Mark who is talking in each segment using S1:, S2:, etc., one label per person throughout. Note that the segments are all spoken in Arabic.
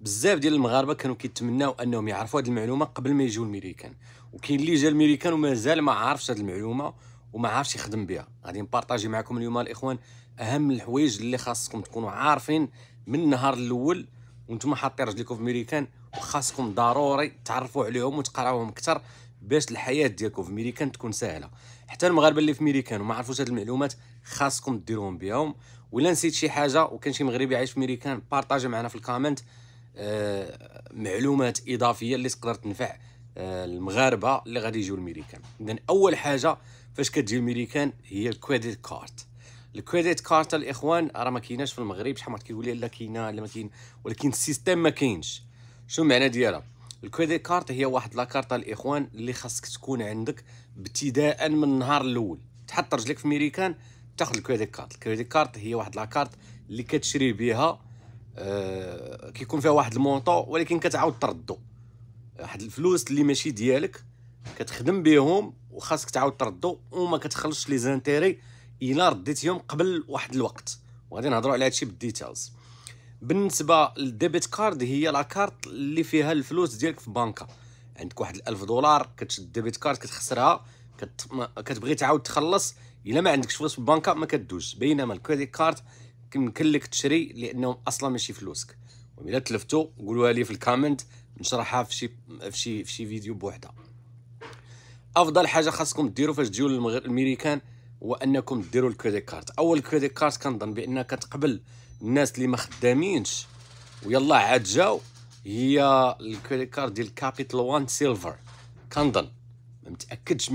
S1: بزاف ديال المغاربه كانوا كيتمناو انهم يعرفوا هذه المعلومه قبل ما يجيو الميريكان وكاين اللي جا الميريكان ومازال ما عارفش هذه المعلومه وما عارفش يخدم بها غادي نبارطاجي معكم اليوم الاخوان اهم الحوايج اللي خاصكم تكونوا عارفين من النهار الاول وانتم حاطين رجليكم في ميريكان وخاصكم ضروري تعرفوا عليهم وتقراوهم اكثر باش الحياه ديالكم في ميريكان تكون سهله حتى المغاربه اللي في ميريكان وما عرفوش هذه المعلومات خاصكم ديروهم بهم ولا نسيت شي حاجه وكان شي مغربي عايش في ميريكان بارطاجي معنا في الكومنت آه، معلومات اضافيه اللي تقدر تنفع آه، المغاربه اللي غادي يجيو الميريكان اذا اول حاجه فاش كتجي الميريكان هي الكريديت كارد الكريديت كارت الاخوان راه ما كايناش في المغرب شحال ما كيقول لا كاينه لا ما كاين ولكن السيستم ما كاينش شنو المعنى ديالها الكريديت كارت هي واحد كارت الاخوان اللي خاصك تكون عندك ابتداء من النهار الاول تحط رجلك في ميريكان تاخذ الكريديت كارت الكريديت كارت هي واحد لاكارت اللي كتشري بها آه كيكون فيها واحد المونطو ولكن كتعاود تردو واحد الفلوس اللي ماشي ديالك كتخدم بهم وخاصك تعاود تردو وما كتخلصش لي زانتيري الا رديتيهم قبل واحد الوقت وغادي نهضروا على هادشي بالديتيلز بالنسبه للديبيت كارد هي لا كارت اللي فيها الفلوس ديالك في بنكه عندك واحد الألف دولار كتشد ديبيت كارد كتخسرها كت... ما... كتبغي تعاود تخلص الا ما عندكش فلوس في البنكه ما كدوش بينما الكريديت كارد يمكن لك تشري لانهم اصلا ماشي فلوسك وإلا تلفتو قولوها لي في الكومنت نشرحها في شي في شي في شي فيديو بوحده افضل حاجه خاصكم ديروا فاش تجيو للامريكان هو انكم ديروا الكريدي كارت اول كريدي كارت كنظن بانها كتقبل الناس اللي ما خدامينش ويلا عاد جاو هي الكريدي كارت ديال كابيتال وان سيلفر كنظن ما متاكدش 100%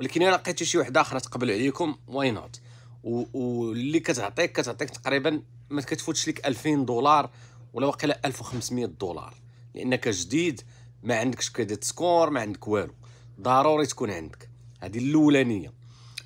S1: ولكن الا لقيتو شي وحده اخرى تقبل عليكم واي نوت واللي كتعطيك كتعطيك تقريبا ما كتفوتش لك 2000 دولار ولا واقيلا 1500 دولار لانك جديد ما عندكش كريديت سكور ما عندك والو ضروري تكون عندك هذه الاولانيه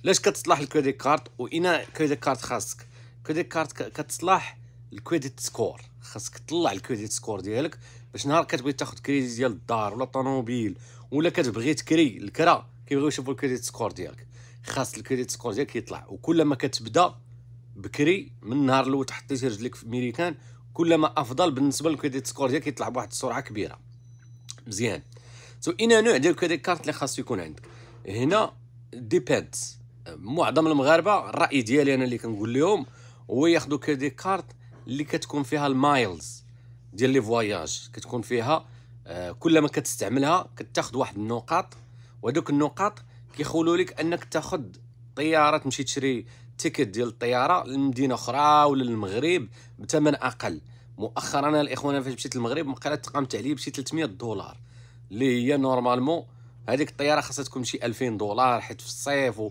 S1: لاش كتصلح الكريديت كارد وإنا كريديت كارد خاصك كريديت كارد كتصلح الكريديت سكور خاصك تطلع الكريديت سكور ديالك باش نهار كتبغي تاخذ كريديت ديال الدار ولا الطوموبيل ولا كتبغي تكري الكرا كيبغيو يشوفوا الكريديت سكور ديالك خاص الكريديت سكور ديالك يطلع وكل ما كتبدا بكري من النهار الاول تحطيتي رجلك في ميريكان كل ما افضل بالنسبه للكريديت سكور ديالك يطلع بواحد السرعه كبيره مزيان سو اين نوع ديال الكريديت كارت اللي خاصو يكون عندك هنا ديبيندز معظم المغاربه الراي ديالي انا اللي كنقول لهم هو ياخذوا كريديت كارت اللي كتكون فيها المايلز ديال لي فواياج كتكون فيها آه، كل ما كتستعملها كتاخذ واحد النقاط وهذوك النقاط كيخولوا لك انك تاخذ طياره تمشي تشري تيكت ديال الطياره لمدينه اخرى ولا للمغرب بثمن اقل مؤخرا انا الاخوان فاش مشيت للمغرب مقاله تقامت عليا بشي 300 دولار اللي هي نورمالمون هذيك الطياره خاصها تكون شي 2000 دولار حيت في الصيف و...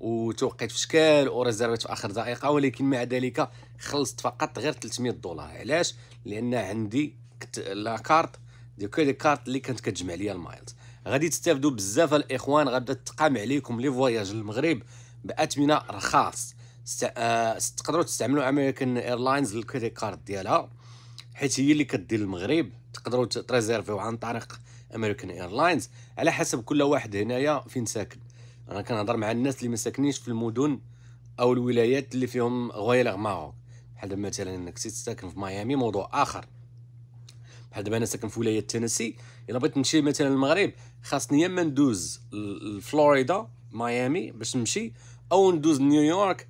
S1: وتوقيت في شكال وريزيرفيت في اخر دقيقه ولكن مع ذلك خلصت فقط غير 300 دولار علاش لان عندي كت... لا كارت ديال كارت اللي كانت كتجمع ليا المايلز غادي تستافدوا بزاف الاخوان غادا تقام عليكم لي فواياج للمغرب باثمنه رخاص آه، تقدروا تستعملوا امريكان ايرلاينز الكري كارد ديالها حيت هي اللي كدير المغرب تقدروا تريزيرفيو عن طريق امريكان ايرلاينز على حسب كل واحد هنايا فين ساكن انا كنهضر مع الناس اللي ما ساكنينش في المدن او الولايات اللي فيهم غويلغ ماروك بحال مثلا انك تسكن في ميامي موضوع اخر بحال دابا انا ساكن في ولايه تينيسي الا بغيت نمشي مثلا المغرب خاصني يا اما ندوز لفلوريدا ميامي باش نمشي او ندوز نيويورك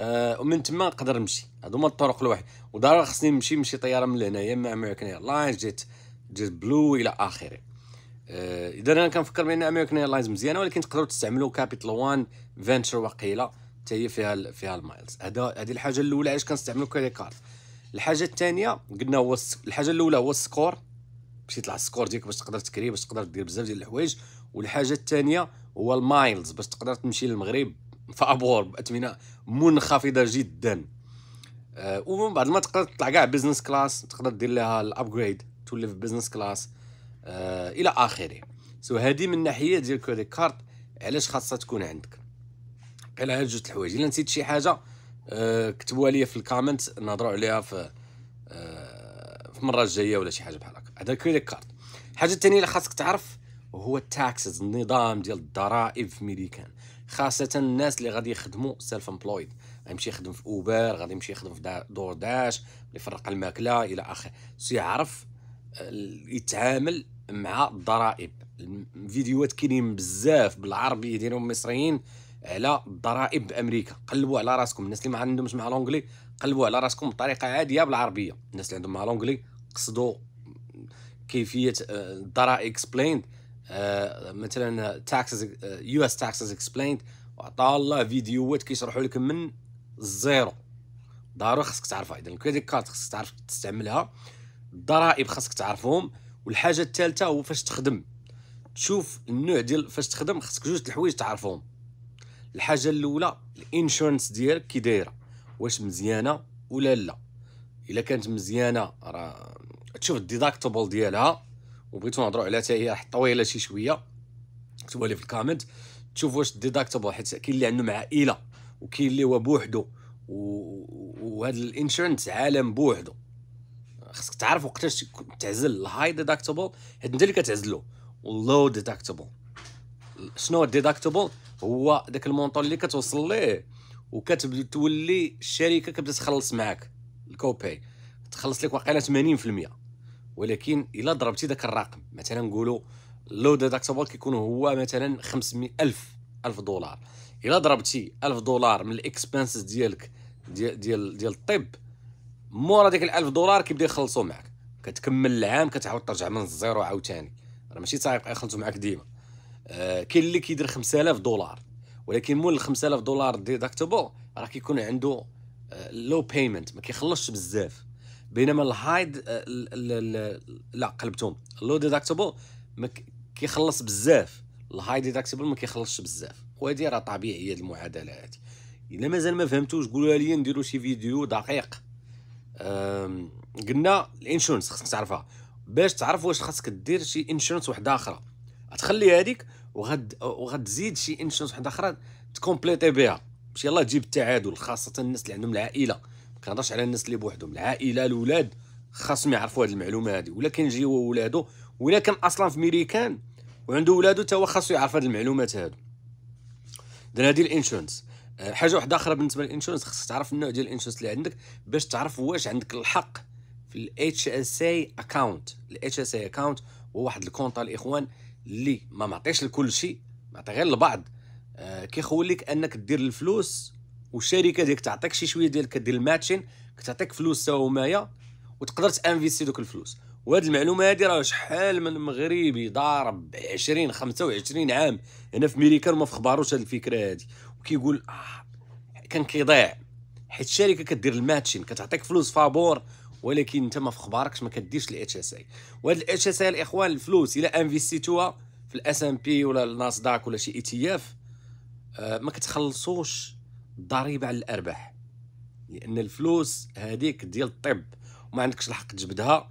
S1: آه ومن تما نقدر نمشي هادو هما الطرق الواحد وضروري خصني نمشي نمشي طياره من لهنا يا اما امريكان ايرلاينز جيت جيت بلو الى اخره آه اذا انا كنفكر بان امريكان ايرلاينز مزيانه ولكن تقدروا تستعملوا كابيتال وان فينتشر وقيله حتى هي فيها فيها المايلز هذا هذه الحاجه الاولى علاش كنستعملوا كريدي كارد الحاجه الثانيه قلنا هو الحاجه الاولى هو السكور باش يطلع السكور ديالك باش تقدر تكري باش تقدر دير بزاف ديال الحوايج والحاجه الثانيه هو المايلز باش تقدر تمشي للمغرب فابور باثمنه منخفضه جدا أه ومن بعد ما تقدر تطلع كاع بزنس كلاس تقدر دير لها الابجريد تولي في بزنس كلاس أه الى اخره سو هذه من ناحيه ديال كريدي كارت علاش خاصها تكون عندك قال هاد جوج الحوايج الا نسيت شي حاجه آه، كتبوها لي في الكومنت نهضروا عليها في آه، في المره الجايه ولا شي حاجه بحال هكا هذا كريديت كارد الحاجه الثانيه اللي خاصك تعرف هو التاكسز النظام ديال الضرائب في ميريكان خاصه الناس اللي غادي يخدموا سيلف امبلويد غيمشي يخدم في اوبر غادي يمشي يخدم في دور داش اللي يفرق الماكله الى اخره سيعرف آه، يتعامل مع الضرائب الفيديوهات كاينين بزاف بالعربي ديالهم المصريين على الضرائب بامريكا قلبوا على راسكم الناس اللي ما عندهمش مع لونجلي قلبوا على راسكم بطريقه عاديه بالعربيه الناس اللي عندهم مع لونجلي قصدوا كيفيه الضرائب آه، اكسبليند آه، مثلا تاكسز يو اس تاكسز اكسبليند وعطا الله فيديوهات كيشرحوا لك من الزيرو ضروري خاصك تعرفها اذا الكريديت كارد خاصك تعرف تستعملها الضرائب خاصك تعرفهم والحاجه الثالثه هو فاش تخدم تشوف النوع ديال فاش تخدم خاصك جوج الحوايج تعرفهم الحاجه الاولى الانشورنس ديالك كي دايره واش مزيانه ولا لا الا كانت مزيانه راه تشوف الديداكتبل ديالها وبغيتو نهضروا عليها حتى هي طويله شي شويه كتبوها لي في الكومنت تشوف واش الديداكتبل حيت كاين اللي عنده مع عائله وكاين اللي هو بوحدو وهذا الانشورنس عالم بوحدو خصك تعرف وقتاش تعزل الهاي ديداكتبل حيت انت اللي كتعزلو واللو ديداكتبل شنو هو الديداكتبل هو داك المونطون اللي كتوصل ليه تولي الشركه كتبدا تخلص معاك الكوبي تخلص لك واقيلا 80% ولكن الا ضربتي داك الرقم مثلا نقولوا اللود داك كيكون هو مثلا 500 ألف ألف دولار الا ضربتي 1000 دولار من الاكسبنسز ديالك ديال ديال ديال الطب مورا ديك ال 1000 دولار كيبدا يخلصوا معاك كتكمل العام كتعاود ترجع من الزيرو عاوتاني راه ماشي صعيب يخلصوا معاك ديما آه، كاين اللي كيدير 5000 دولار ولكن مول 5000 دولار ديداكتبل راه كيكون عنده لو آه، بيمنت ما كيخلصش بزاف بينما الهايد آه، لا قلبتهم لو ديداكتبل كيخلص بزاف الهاي ديداكتبل ما كيخلصش بزاف وهذه راه طبيعيه هي المعادله هذه الا مازال ما فهمتوش قولوا لي نديرو شي فيديو دقيق قلنا الانشورنس خصك تعرفها باش تعرف واش خاصك دير شي انشورنس واحده اخرى غتخلي هذيك وغد وغتزيد شي انشونس وحده اخرى تكومبليتي بها باش يلاه تجيب التعادل خاصه الناس اللي عندهم العائله ما كنهضرش على الناس اللي بوحدهم العائله الاولاد خاصهم يعرفوا هذه المعلومه هذه ولا كان جيو ولادو ولا كان اصلا في ميريكان وعنده ولادو تا هو خاصو يعرف هذه المعلومات هذو دابا هذه الانشورنس آه، حاجه واحده اخرى بالنسبه للانشورنس خاصك تعرف النوع ديال الانشورنس اللي عندك باش تعرف واش عندك الحق في الاتش اس اي اكاونت الاتش اس اي اكاونت هو واحد الكونطا الاخوان اللي ما معطيش لكل شيء معطي غير لبعض آه، كيخول لك انك دير الفلوس والشركه ديالك تعطيك شي شويه ديال كدير الماتشين كتعطيك فلوس تا وتقدر تانفيستي دوك الفلوس وهاد المعلومه هادي راه شحال من مغربي ضارب 20 25 عام هنا في ميريكان وما في خباروش هاد الفكره هادي وكيقول آه كان كيضيع حيت الشركه كدير الماتشين كتعطيك فلوس فابور ولكن انت ما في اخبارك ما كديرش الاتش اس اي وهاد الاتش اس اي الاخوان الفلوس الا انفيستيتوها في الاس ام بي ولا الناسداك ولا شي اي تي اف ما كتخلصوش الضريبه على الارباح لان الفلوس هذيك ديال الطب وما عندكش الحق تجبدها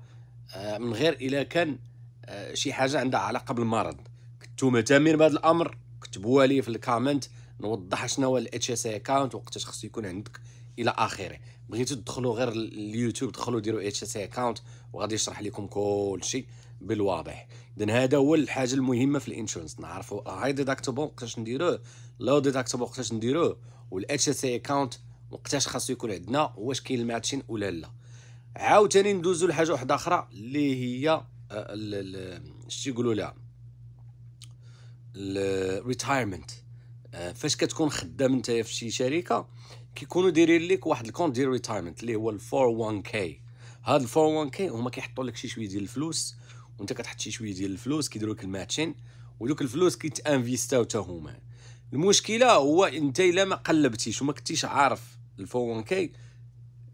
S1: آه، من غير الا كان آه، شي حاجه عندها علاقه بالمرض كنتو مهتمين بهذا الامر كتبوها لي في الكومنت نوضح شنو هو الاتش اس اي اكاونت وقتاش خصو يكون عندك الى اخره بغيتو تدخلوا غير اليوتيوب دخلوا ديروا اتش اس اكونت وغادي يشرح لكم كلشي بالواضح اذا هذا هو الحاجه المهمه في الانشورنس نعرفوا آه، هاي ديداكتوبل وقتاش نديروه لو ديداكتوبل وقتاش نديروه والاتش اس اكونت وقتاش خاصو يكون عندنا واش كاين الماتشين ولا لا عاوتاني ندوزو لحاجه واحده اخرى اللي هي اش آه، تيقولوا لها الريتايرمنت آه، فاش كتكون خدام انت في شي شركه كيكونوا دايرين لك واحد الكونت ديال ريتايرمنت اللي هو ال 401 كي هاد ال 401 كي هما كيحطوا لك شي شويه ديال الفلوس وانت كتحط شي شويه ديال الفلوس كيديروا لك الماتشين ودوك الفلوس كيتانفيستاو حتى هما المشكله هو انت الا ما قلبتيش وما كنتيش عارف ال 401 كي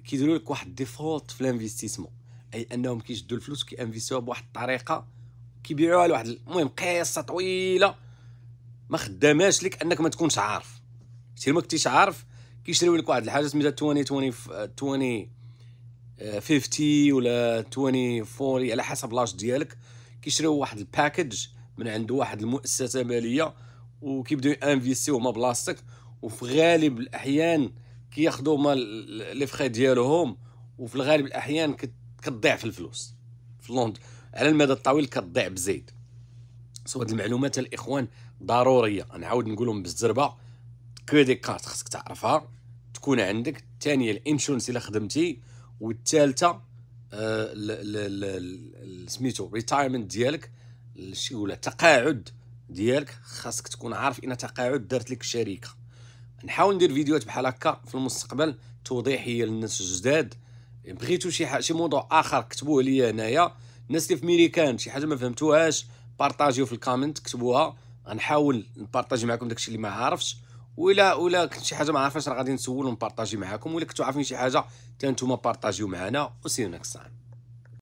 S1: كيديروا لك واحد ديفولت في الانفستيسمون اي انهم كيشدوا الفلوس كيانفيستوها بواحد الطريقه كيبيعوها لواحد المهم قصه طويله ما خداماش لك انك ما تكونش عارف سير ما كنتيش عارف كيشريو لك واحد الحاجه سميتها 20 20 20 50 ولا 20 40 على حسب لاج ديالك كيشريو واحد الباكج من عند واحد المؤسسه ماليه وكيبداو انفيستيو هما بلاصتك وفي غالب الاحيان كياخذوا هما لي فخي ديالهم وفي الغالب الاحيان كتضيع في الفلوس في لوند على المدى الطويل كتضيع بزيد سو هاد المعلومات الاخوان ضروريه نعاود نقولهم بالزربه كريدي دي كارت خصك تعرفها تكون عندك الثانيه الانشورنس الا خدمتي والثالثه آه، سميتو ريتايرمنت ديالك شي ولا تقاعد ديالك خاصك تكون عارف ان تقاعد دارت لك الشركه نحاول ندير فيديوهات بحال هكا في المستقبل توضيحيه للناس الجداد بغيتو شي شي موضوع اخر كتبوه ليا هنايا الناس اللي في ميريكان شي حاجه ما فهمتوهاش بارطاجيو في الكومنت كتبوها غنحاول نبارطاجي معكم داكشي اللي ما عارفش ولا ولا كنت شي حاجه ما عارفاش راه غادي نسول ونبارطاجي معكم ولا كنتو عارفين شي حاجه حتى نتوما بارطاجيو معنا وسي نيكست